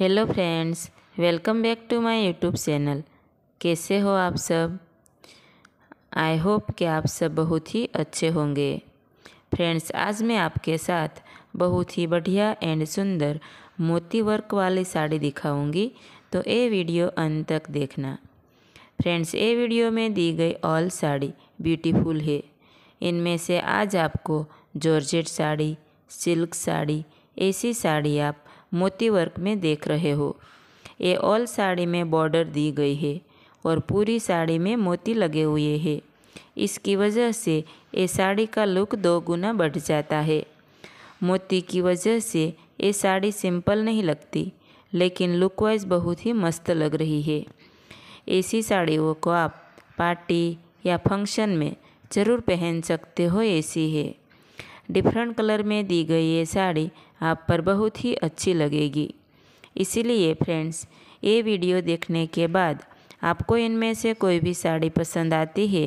hello friends welcome back to my YouTube channel कैसे हो आप सब आई होप कि आप सब बहुत ही अच्छे होंगे फ्रेंड्स आज मैं आपके साथ बहुत ही बढ़िया एंड सुंदर मोती वर्क वाली साड़ी दिखाऊंगी तो ये वीडियो अंत तक देखना फ्रेंड्स ये वीडियो में दी गई ऑल साड़ी ब्यूटीफुल है इनमें से आज आपको जॉर्जेट साड़ी सिल्क साड़ी ऐसी साड़ी आप मोती वर्क में देख रहे हो ये ऑल साड़ी में बॉर्डर दी गई है और पूरी साड़ी में मोती लगे हुए हैं इसकी वजह से ये साड़ी का लुक दो गुना बढ़ जाता है मोती की वजह से ये साड़ी सिंपल नहीं लगती लेकिन लुक वाइज बहुत ही मस्त लग रही है ऐसी साड़ियों को आप पार्टी या फंक्शन में ज़रूर पहन सकते हो ऐसी है डिफरेंट कलर में दी गई ये साड़ी आप पर बहुत ही अच्छी लगेगी इसीलिए फ्रेंड्स ये वीडियो देखने के बाद आपको इनमें से कोई भी साड़ी पसंद आती है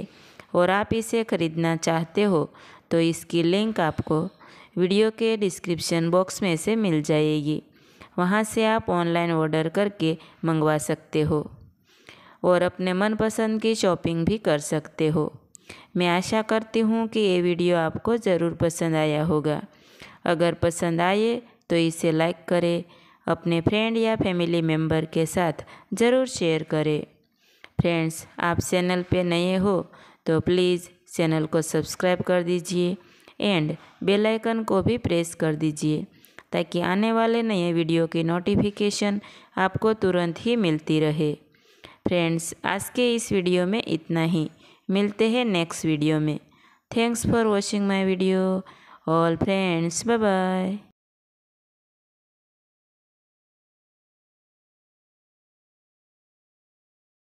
और आप इसे ख़रीदना चाहते हो तो इसकी लिंक आपको वीडियो के डिस्क्रिप्शन बॉक्स में से मिल जाएगी वहाँ से आप ऑनलाइन ऑर्डर करके मंगवा सकते हो और अपने मनपसंद की शॉपिंग भी कर सकते हो मैं आशा करती हूँ कि ये वीडियो आपको ज़रूर पसंद आया होगा अगर पसंद आए तो इसे लाइक करें अपने फ्रेंड या फैमिली मेम्बर के साथ ज़रूर शेयर करें फ्रेंड्स आप चैनल पे नए हो तो प्लीज़ चैनल को सब्सक्राइब कर दीजिए एंड बेल आइकन को भी प्रेस कर दीजिए ताकि आने वाले नए वीडियो की नोटिफिकेशन आपको तुरंत ही मिलती रहे फ्रेंड्स आज के इस वीडियो में इतना ही मिलते हैं नेक्स्ट वीडियो में thanks for watching my video all friends bye bye